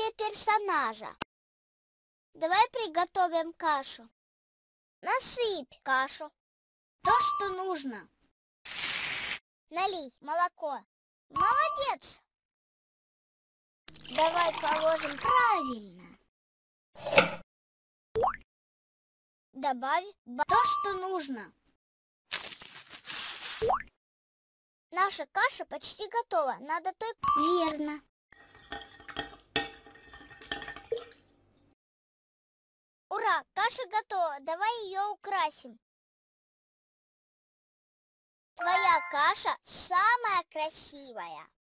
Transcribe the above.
себе персонажа. Давай приготовим кашу. Насыпь кашу. То, что нужно. Налей молоко. Молодец! Давай положим правильно. Добавь то, что нужно. Наша каша почти готова. Надо только... Верно. Ура, каша готова, давай ее украсим. Твоя каша самая красивая.